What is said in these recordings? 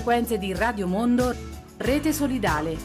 frequenze di Radio Mondo, Rete Solidale.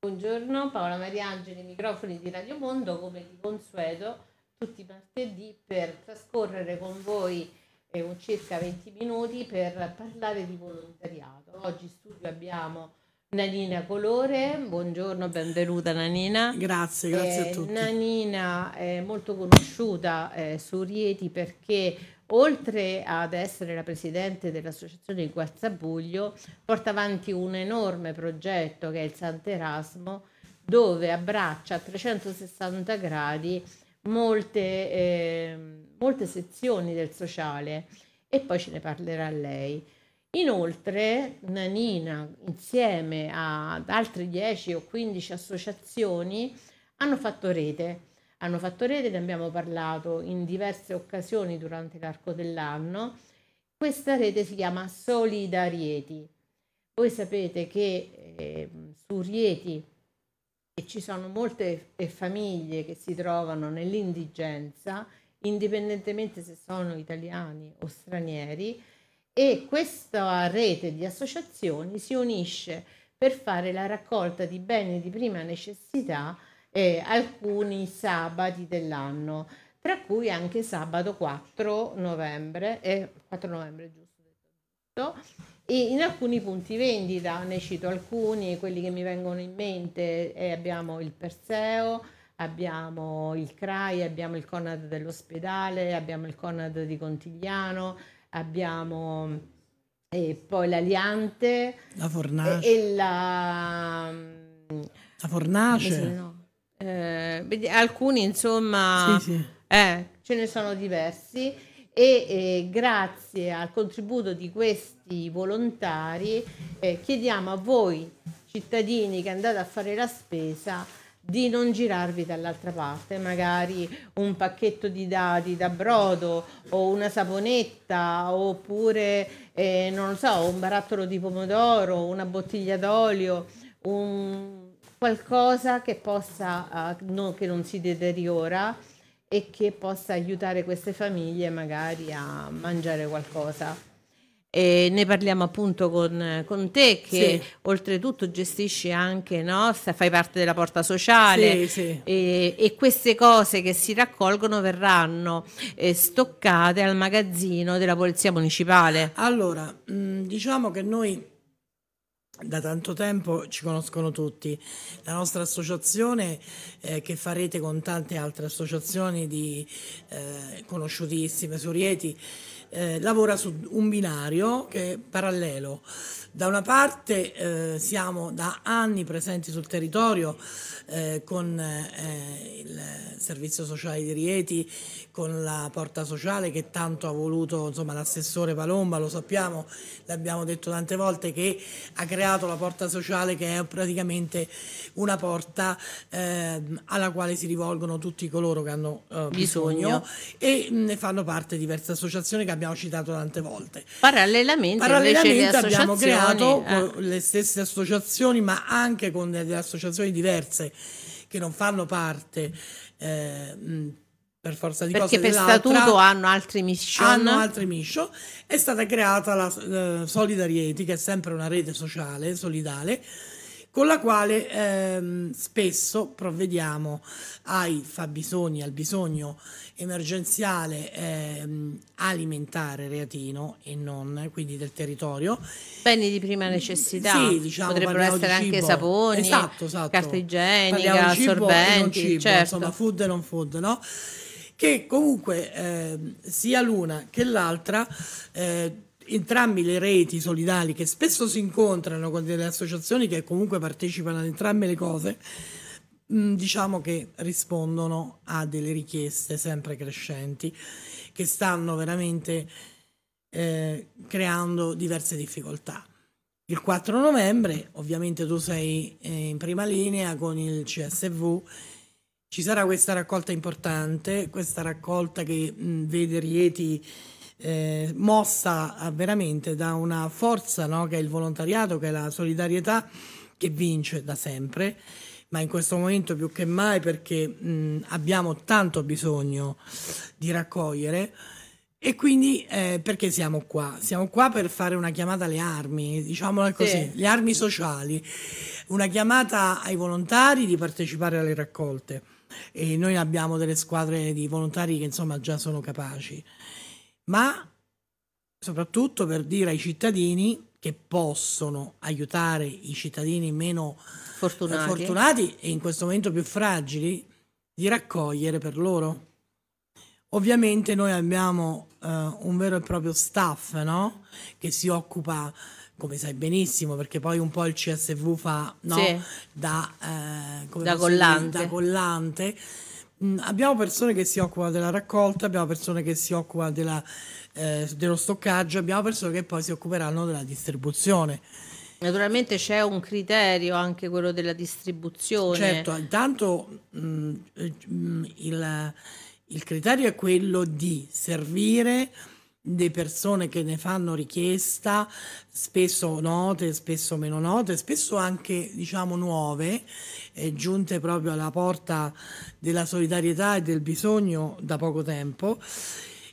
Buongiorno, Paola Mariangeli, microfoni di Radio Mondo, come di consueto, tutti i martedì per trascorrere con voi eh, circa 20 minuti per parlare di volontariato. Oggi in studio abbiamo Nanina Colore, buongiorno, benvenuta Nanina. Grazie, grazie eh, a tutti. Nanina è molto conosciuta eh, su Rieti perché oltre ad essere la presidente dell'associazione di Guazzabuglio, porta avanti un enorme progetto che è il Sant'Erasmo, dove abbraccia a 360 gradi molte, eh, molte sezioni del sociale e poi ce ne parlerà lei. Inoltre Nanina, insieme ad altre 10 o 15 associazioni, hanno fatto rete. Hanno fatto rete, ne abbiamo parlato in diverse occasioni durante l'arco dell'anno. Questa rete si chiama Solidarieti. Voi sapete che eh, su Rieti ci sono molte famiglie che si trovano nell'indigenza, indipendentemente se sono italiani o stranieri, e questa rete di associazioni si unisce per fare la raccolta di beni di prima necessità eh, alcuni sabati dell'anno, tra cui anche sabato 4 novembre, eh, 4 novembre giusto, e in alcuni punti vendita, ne cito alcuni, quelli che mi vengono in mente, eh, abbiamo il Perseo, abbiamo il CRAI, abbiamo il Conad dell'ospedale, abbiamo il Conad di Contigliano, abbiamo eh, poi l'aliante, la fornace, e, e la, la fornace. Eh, no. Eh, alcuni insomma sì, sì. Eh, ce ne sono diversi e eh, grazie al contributo di questi volontari eh, chiediamo a voi cittadini che andate a fare la spesa di non girarvi dall'altra parte, magari un pacchetto di dadi da brodo o una saponetta oppure eh, non so, un barattolo di pomodoro, una bottiglia d'olio, un qualcosa che possa eh, no, che non si deteriora e che possa aiutare queste famiglie magari a mangiare qualcosa. E ne parliamo appunto con, con te che sì. oltretutto gestisci anche, no? fai parte della porta sociale sì, sì. E, e, queste cose che si raccolgono verranno eh, stoccate al magazzino della Polizia Municipale. Allora, diciamo che noi da tanto tempo ci conoscono tutti, la nostra associazione eh, che farete con tante altre associazioni di, eh, conosciutissime, Surieti eh, lavora su un binario che è parallelo. Da una parte eh, siamo da anni presenti sul territorio eh, con eh, il servizio sociale di Rieti, con la porta sociale che tanto ha voluto insomma, l'assessore Palomba, lo sappiamo, l'abbiamo detto tante volte, che ha creato la porta sociale che è praticamente una porta ehm, alla quale si rivolgono tutti coloro che hanno bisogno, eh, bisogno e ne fanno parte diverse associazioni che abbiamo citato tante volte. Parallelamente, Parallelamente abbiamo creato eh. le stesse associazioni, ma anche con delle associazioni diverse che non fanno parte. Eh, per forza di Perché cose per statuto hanno altri mission hanno altri mission è stata creata la eh, Solidariety che è sempre una rete sociale solidale con la quale ehm, spesso provvediamo ai fabbisogni, al bisogno emergenziale ehm, alimentare reatino e non, eh, quindi del territorio. Beni di prima necessità, sì, diciamo, potrebbero essere anche saponi, esatto, esatto. carta igienica, assorbenti, cibo, certo. insomma food e non food, no? Che comunque eh, sia l'una che l'altra eh, entrambi le reti solidali che spesso si incontrano con delle associazioni che comunque partecipano ad entrambe le cose, mm, diciamo che rispondono a delle richieste sempre crescenti che stanno veramente eh, creando diverse difficoltà. Il 4 novembre ovviamente tu sei eh, in prima linea con il CSV, ci sarà questa raccolta importante, questa raccolta che mh, mm, vede Rieti eh, mossa eh, veramente da una forza no? che è il volontariato, che è la solidarietà che vince da sempre, ma in questo momento più che mai perché mh, abbiamo tanto bisogno di raccogliere. E quindi eh, perché siamo qua? Siamo qua per fare una chiamata alle armi, diciamola così, sì. le armi sociali, una chiamata ai volontari di partecipare alle raccolte. E noi abbiamo delle squadre di volontari che insomma già sono capaci ma soprattutto per dire ai cittadini che possono aiutare i cittadini meno eh, fortunati. fortunati. e in questo momento più fragili di raccogliere per loro. Ovviamente noi abbiamo eh, un vero e proprio staff no? che si occupa, come sai benissimo, perché poi un po' il CSV fa no? sì. da, eh, da, collante. Dire, da collante Mm, abbiamo persone che si occupano della raccolta, abbiamo persone che si occupano della, eh, dello stoccaggio, abbiamo persone che poi si occuperanno della distribuzione. Naturalmente c'è un criterio anche quello della distribuzione. Certo, intanto mh, mm, eh, mm, il, il criterio è quello di servire di persone che ne fanno richiesta, spesso note, spesso meno note, spesso anche diciamo nuove, eh, giunte proprio alla porta della solidarietà e del bisogno da poco tempo.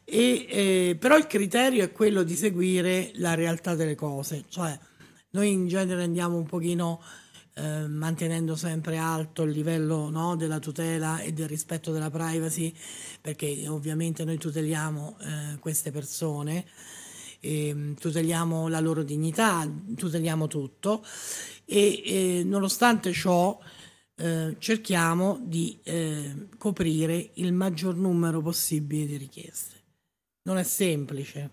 E, eh, però il criterio è quello di seguire la realtà delle cose, cioè noi in genere andiamo un pochino Ehm, mantenendo sempre alto il livello no, della tutela e del rispetto della privacy, perché ovviamente noi tuteliamo eh, queste persone, eh, tuteliamo la loro dignità, tuteliamo tutto e nonostante ciò eh, cerchiamo di ehm, coprire il maggior numero possibile di richieste. Non è semplice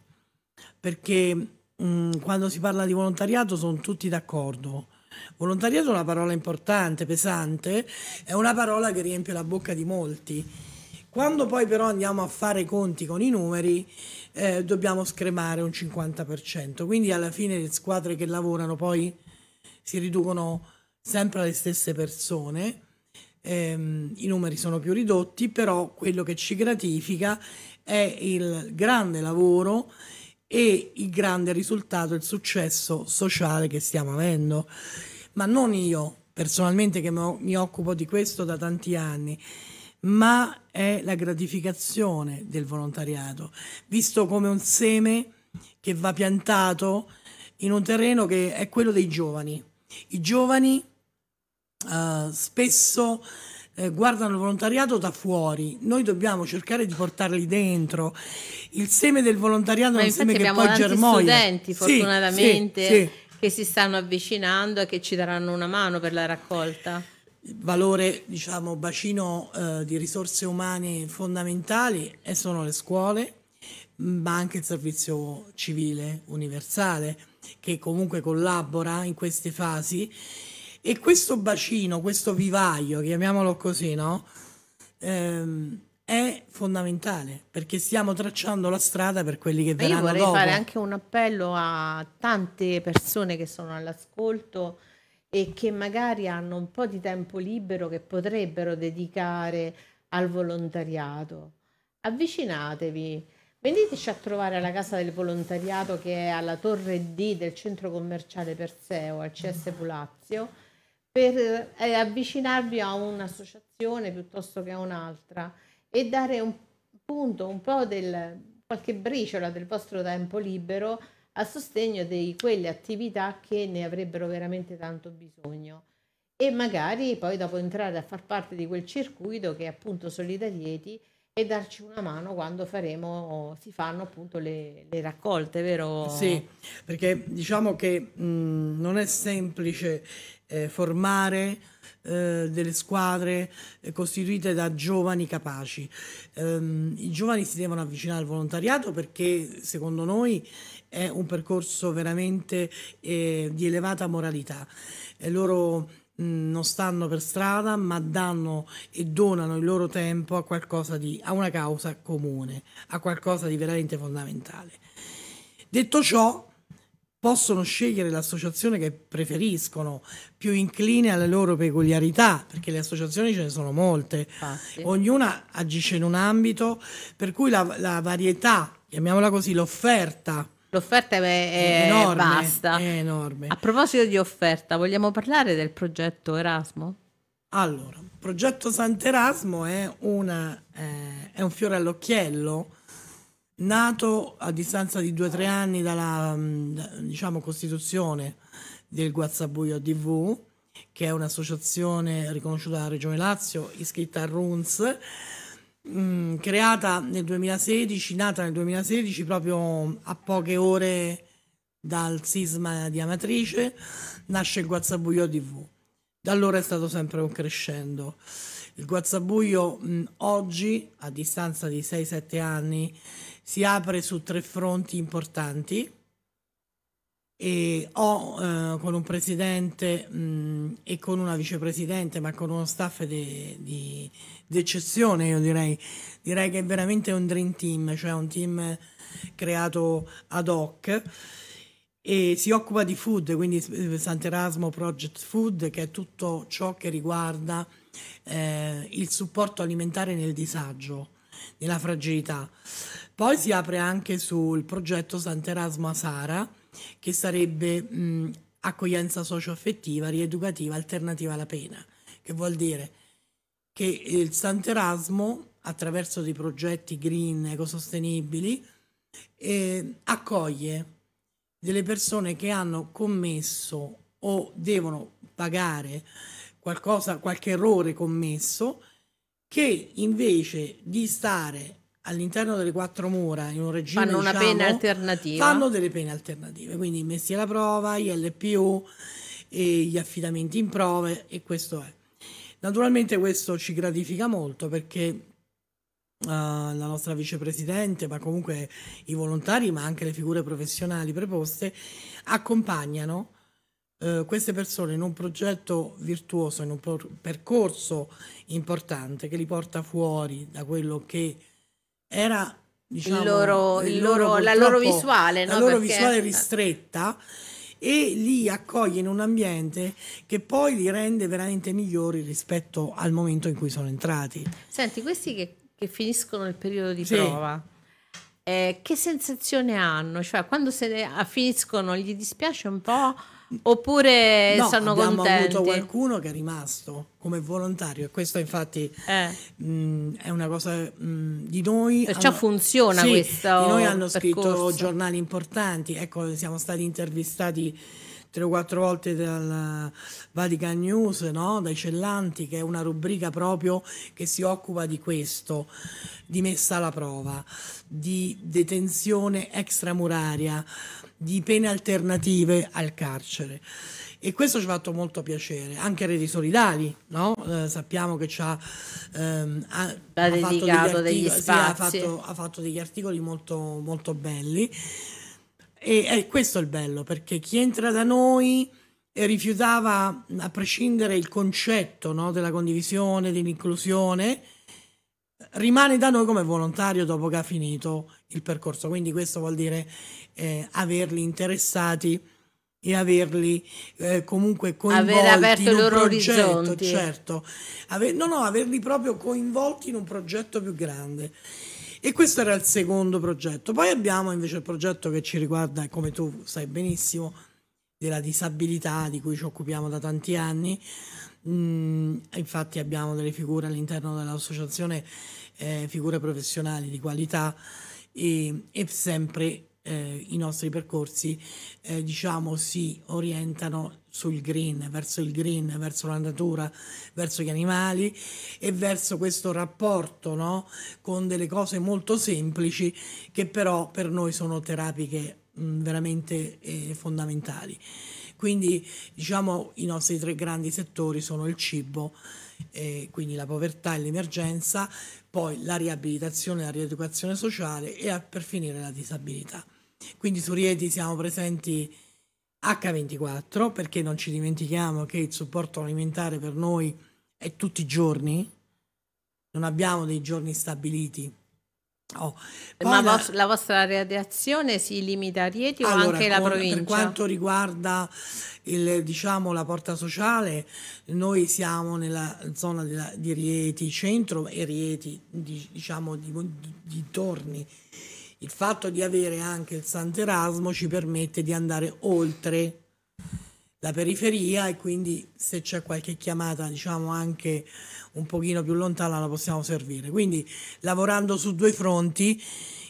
perché mh, quando si parla di volontariato sono tutti d'accordo Volontariato è una parola importante, pesante, è una parola che riempie la bocca di molti. Quando poi però andiamo a fare i conti con i numeri, eh, dobbiamo scremare un 50%, quindi alla fine le squadre che lavorano poi si riducono sempre alle stesse persone, ehm, i numeri sono più ridotti, però quello che ci gratifica è il grande lavoro e il grande risultato, il successo sociale che stiamo avendo. Ma non io personalmente che mi occupo di questo da tanti anni, ma è la gratificazione del volontariato, visto come un seme che va piantato in un terreno che è quello dei giovani. I giovani uh, spesso eh, guardano il volontariato da fuori, noi dobbiamo cercare di portarli dentro. Il seme del volontariato è un seme che poi germoglia. studenti, fortunatamente, sì, sì, sì. che si stanno avvicinando e che ci daranno una mano per la raccolta. Valore, diciamo, bacino eh, di risorse umane fondamentali e eh, sono le scuole, ma anche il servizio civile universale che comunque collabora in queste fasi e questo bacino, questo vivaio, chiamiamolo così, no? Ehm, è fondamentale perché stiamo tracciando la strada per quelli che verranno dopo. Io vorrei dopo. fare anche un appello a tante persone che sono all'ascolto e che magari hanno un po' di tempo libero che potrebbero dedicare al volontariato. Avvicinatevi, veniteci a trovare alla Casa del Volontariato che è alla Torre D del centro commerciale Perseo al CS Pulazio per eh, avvicinarvi a un'associazione piuttosto che a un'altra e dare un punto, un po' del qualche briciola del vostro tempo libero a sostegno di quelle attività che ne avrebbero veramente tanto bisogno e magari poi dopo entrare a far parte di quel circuito che è appunto Solidarieti e darci una mano quando faremo, si fanno appunto le, le raccolte, vero? Sì, perché diciamo che mh, non è semplice eh, formare eh, delle squadre eh, costituite da giovani capaci. Ehm, I giovani si devono avvicinare al volontariato perché secondo noi è un percorso veramente eh, di elevata moralità. loro Mm, non stanno per strada, ma danno e donano il loro tempo a qualcosa di a una causa comune, a qualcosa di veramente fondamentale. Detto ciò, possono scegliere l'associazione che preferiscono, più incline alle loro peculiarità, perché le associazioni ce ne sono molte, ah, ognuna agisce in un ambito, per cui la, la varietà, chiamiamola così, l'offerta L'offerta è, è, è enorme, basta. È enorme. A proposito di offerta, vogliamo parlare del progetto Erasmo? Allora, il progetto Sant'Erasmo è, una, eh, è un fiore all'occhiello nato a distanza di due o tre anni dalla mm, diciamo, costituzione del Guazzabuio DV, che è un'associazione riconosciuta dalla Regione Lazio, iscritta a RUNS, Mm, creata nel 2016, nata nel 2016 proprio a poche ore dal sisma di Amatrice, nasce il Guazzabuio TV. Da allora è stato sempre un crescendo. Il Guazzabuio mh, mm, oggi, a distanza di 6-7 anni, si apre su tre fronti importanti e ho eh, con un presidente mh, e con una vicepresidente, ma con uno staff de, de, d'eccezione, io direi. Direi che è veramente un dream team, cioè un team creato ad hoc e si occupa di food, quindi eh, Sant'Erasmo Project Food, che è tutto ciò che riguarda eh, il supporto alimentare nel disagio, nella fragilità. Poi si apre anche sul progetto Sant'Erasmo a Sara, che sarebbe mh, accoglienza socio-affettiva, rieducativa, alternativa alla pena, che vuol dire che il Sant'Erasmo, attraverso dei progetti green, ecosostenibili, eh, accoglie delle persone che hanno commesso o devono pagare qualcosa, qualche errore commesso, che invece di stare all'interno delle quattro mura in un regime fanno una diciamo, pena alternativa fanno delle pene alternative quindi messi alla prova gli LPU gli affidamenti in prove e questo è naturalmente questo ci gratifica molto perché Uh, la nostra vicepresidente, ma comunque i volontari, ma anche le figure professionali preposte, accompagnano uh, queste persone in un progetto virtuoso, in un pro- percorso importante che li porta fuori da quello che era diciamo, il loro, il loro, la loro visuale, no? la loro Perché... visuale eh. ristretta e li accoglie in un ambiente che poi li rende veramente migliori rispetto al momento in cui sono entrati. Senti, questi che, che finiscono il periodo di sì. prova, eh, che sensazione hanno? Cioè, quando se ne ah, finiscono gli dispiace un po'? Oppure no, sono abbiamo contenti? Abbiamo avuto qualcuno che è rimasto come volontario e questo infatti eh. mh, mm, è una cosa mh, mm, di noi. Perciò hanno, funziona sì, questo Di noi hanno percorso. scritto giornali importanti, ecco siamo stati intervistati tre o quattro volte dal Vatican News, no? dai Cellanti, che è una rubrica proprio che si occupa di questo, di messa alla prova, di detenzione extramuraria, di pene alternative al carcere. E questo ci ha fatto molto piacere, anche Redi Solidali, no? eh, sappiamo che ci ha, ehm, ha, ha dedicato degli articoli, sì, ha, fatto, ha, fatto, degli articoli molto, molto belli. E, e questo è il bello, perché chi entra da noi e rifiutava, a prescindere il concetto no, della condivisione, dell'inclusione, rimane da noi come volontario dopo che ha finito il percorso. Quindi questo vuol dire eh, averli interessati e averli eh, comunque coinvolti aver in un progetto, orizzonti. certo, Ave no, no, averli proprio coinvolti in un progetto più grande. E questo era il secondo progetto. Poi abbiamo invece il progetto che ci riguarda, come tu sai benissimo, della disabilità di cui ci occupiamo da tanti anni Mm, infatti abbiamo delle figure all'interno dell'associazione, eh, figure professionali di qualità e, e sempre eh, i nostri percorsi eh, diciamo si orientano sul green, verso il green, verso la natura, verso gli animali e verso questo rapporto no? con delle cose molto semplici che però per noi sono terapiche mh, mm, veramente eh, fondamentali. Quindi diciamo i nostri tre grandi settori sono il cibo, eh, quindi la povertà e l'emergenza, poi la riabilitazione, la rieducazione sociale e per finire la disabilità. Quindi su Rieti siamo presenti H24 perché non ci dimentichiamo che il supporto alimentare per noi è tutti i giorni, non abbiamo dei giorni stabiliti Oh, Ma la, vos la, vostra radiazione si limita a Rieti allora, o anche con, la provincia? Per quanto riguarda il, diciamo, la porta sociale, noi siamo nella zona della, di Rieti centro e Rieti diciamo, di, di, dintorni. Il fatto di avere anche il Sant'Erasmo ci permette di andare oltre la periferia e quindi se c'è qualche chiamata diciamo anche un pochino più lontana la possiamo servire. Quindi lavorando su due fronti,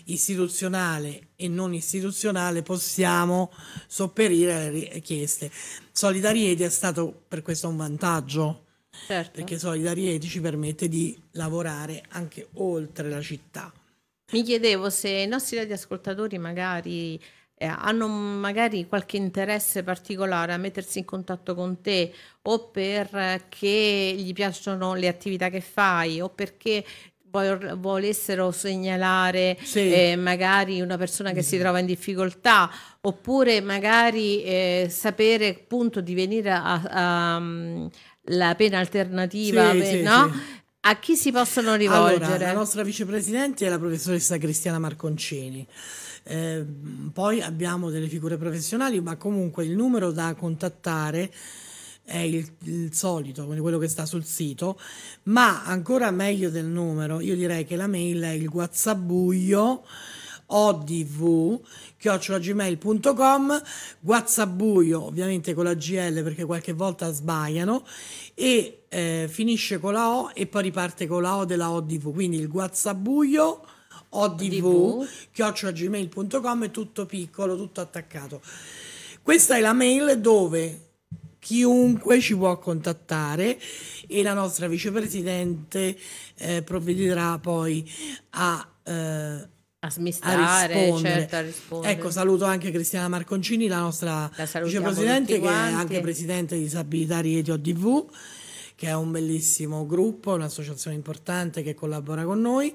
istituzionale e non istituzionale, possiamo sopperire alle richieste. Solidarieti è stato per questo un vantaggio, certo. perché Solidarieti ci permette di lavorare anche oltre la città. Mi chiedevo se i nostri radioascoltatori magari eh, hanno magari qualche interesse particolare a mettersi in contatto con te o perché eh, gli piacciono le attività che fai o perché volessero segnalare sì. eh, magari una persona che sì. si trova in difficoltà oppure magari eh, sapere appunto di venire a, a mm, la pena alternativa sì, per, no? a chi si possono rivolgere? Allora, la nostra vicepresidente è la professoressa Cristiana Marconcini eh, poi abbiamo delle figure professionali, ma comunque il numero da contattare è il, il solito, quello che sta sul sito, ma ancora meglio del numero, io direi che la mail è il guazzabuglio odv chiocciolagmail.com guazzabuio ovviamente con la gl perché qualche volta sbagliano e eh, finisce con la o e poi riparte con la o della odv quindi il guazzabuio odv, chiocciolagmail.com è tutto piccolo, tutto attaccato. Questa è la mail dove chiunque ci può contattare e la nostra vicepresidente eh, provvederà poi a... Eh, a smistare, a rispondere. Certo, a rispondere. Ecco, saluto anche Cristiana Marconcini, la nostra la vicepresidente, che è anche presidente di Disabilità Rieti ODV, che è un bellissimo gruppo, un'associazione importante che collabora con noi.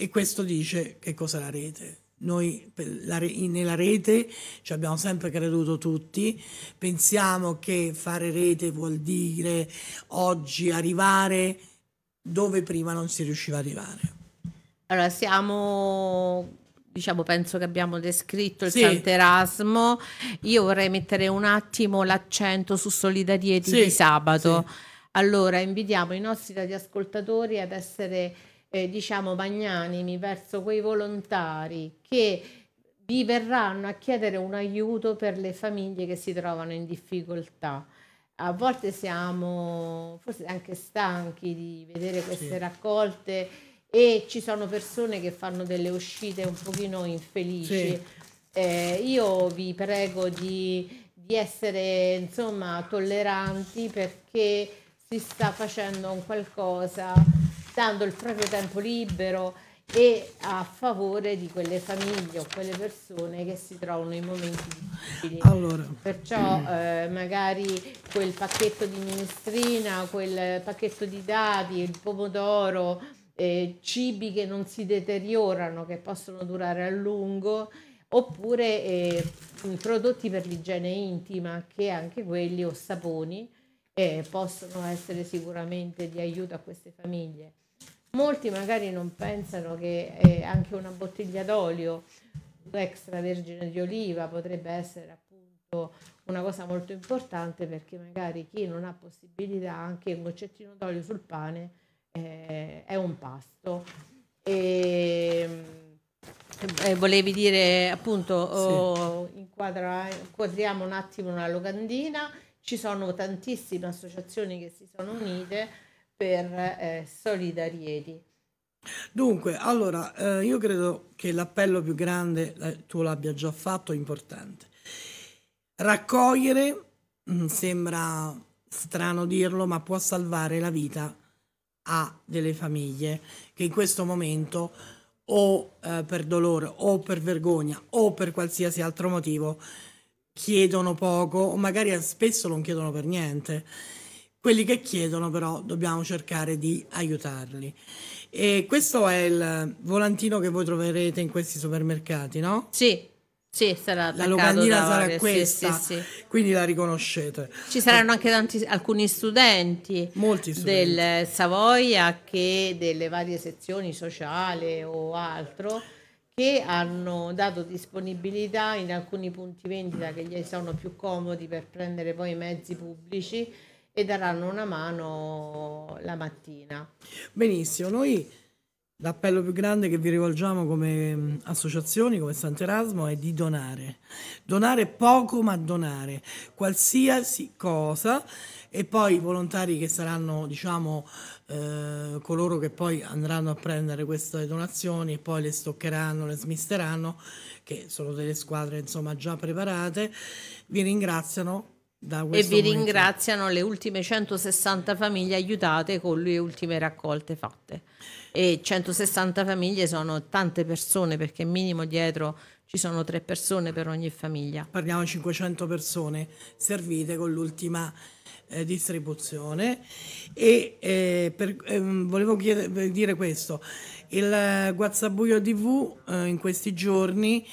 E questo dice che cosa la rete. Noi la nella rete ci abbiamo sempre creduto tutti, pensiamo che fare rete vuol dire oggi arrivare dove prima non si riusciva ad arrivare. Allora siamo diciamo, penso che abbiamo descritto il sì. Sant'Erasmo. Io vorrei mettere un attimo l'accento su Solidarieti sì. di sabato. Sì. Allora, invitiamo i nostri radioascoltatori ad essere eh, diciamo magnanimi verso quei volontari che vi verranno a chiedere un aiuto per le famiglie che si trovano in difficoltà. A volte siamo forse anche stanchi di vedere queste sì. raccolte e ci sono persone che fanno delle uscite un pochino infelici. Sì. Eh, io vi prego di, di essere insomma tolleranti perché si sta facendo un qualcosa sfruttando il proprio tempo libero e a favore di quelle famiglie o quelle persone che si trovano in momenti difficili. Allora. Perciò eh, magari quel pacchetto di minestrina, quel pacchetto di dadi, il pomodoro, eh, cibi che non si deteriorano, che possono durare a lungo, oppure eh, prodotti per l'igiene intima, che anche quelli o saponi eh, possono essere sicuramente di aiuto a queste famiglie. Molti magari non pensano che eh, anche una bottiglia d'olio extravergine di oliva potrebbe essere appunto una cosa molto importante perché magari chi non ha possibilità anche un goccettino d'olio sul pane eh, è un pasto. E, ehm, eh, volevi dire appunto oh, inquadra, inquadriamo un attimo una locandina, ci sono tantissime associazioni che si sono unite per eh, Solidarieti. Dunque, allora, eh, io credo che l'appello più grande, eh, tu l'abbia già fatto, è importante. Raccogliere, mh, mm, sembra strano dirlo, ma può salvare la vita a delle famiglie che in questo momento o eh, per dolore o per vergogna o per qualsiasi altro motivo chiedono poco o magari spesso non chiedono per niente quelli che chiedono però dobbiamo cercare di aiutarli. E questo è il volantino che voi troverete in questi supermercati, no? Sì. Sì, sarà la locandina sarà ore, questa, sì, sì, sì. quindi la riconoscete. Ci saranno anche tanti, alcuni studenti, studenti, del Savoia che delle varie sezioni sociali o altro che hanno dato disponibilità in alcuni punti vendita che gli sono più comodi per prendere poi i mezzi pubblici e daranno una mano la mattina. Benissimo, noi l'appello più grande che vi rivolgiamo come mm, associazioni, come Sant'Erasmo, è di donare. Donare poco, ma donare qualsiasi cosa e poi i volontari che saranno, diciamo, eh, coloro che poi andranno a prendere queste donazioni e poi le stoccheranno, le smisteranno, che sono delle squadre insomma già preparate, vi ringraziano e vi ringraziano le ultime 160 famiglie aiutate con le ultime raccolte fatte. E 160 famiglie sono tante persone perché minimo dietro ci sono tre persone per ogni famiglia. Parliamo di 500 persone servite con l'ultima eh, distribuzione e eh, per, eh, volevo chiedere, dire questo, il eh, guazzabuio TV eh, in questi giorni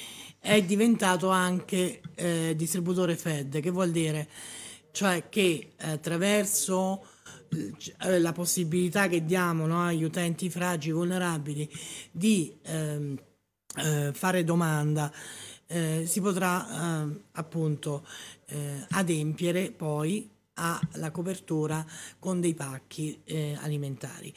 è diventato anche eh, distributore Fed, che vuol dire cioè che eh, attraverso eh, la possibilità che diamo no, agli utenti fragili, e vulnerabili di ehm, eh, fare domanda, eh, si potrà ehm, eh, appunto adempiere poi ha la copertura con dei pacchi eh, alimentari.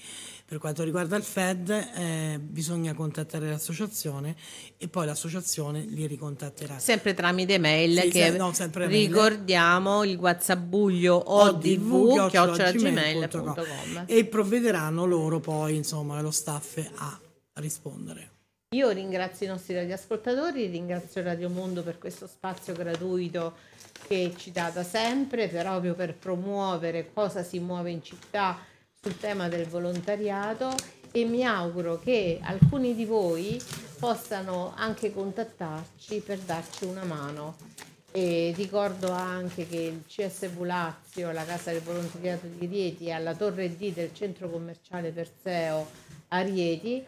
Per quanto riguarda il Fed eh, bisogna contattare l'associazione e poi l'associazione li ricontatterà. Sempre tramite mail sì, che se, no, ricordiamo mail. il guazzabuglio odv chiocciolagmail.com e provvederanno loro poi insomma lo staff a rispondere. Io ringrazio i nostri radioascoltatori, ringrazio Radio Mondo per questo spazio gratuito che ci dà da sempre, proprio per promuovere cosa si muove in città sul tema del volontariato e mi auguro che alcuni di voi possano anche contattarci per darci una mano. E ricordo anche che il CSV Lazio, la Casa del Volontariato di Rieti, è alla Torre D del centro commerciale Perseo a Rieti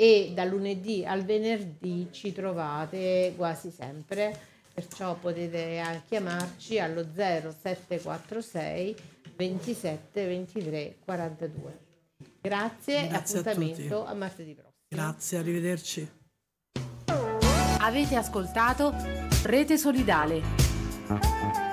e da lunedì al venerdì ci trovate quasi sempre, perciò potete chiamarci allo 0746 27 23 42. Grazie, Grazie appuntamento a, a martedì prossimo. Grazie, arrivederci. Avete ascoltato Rete Solidale.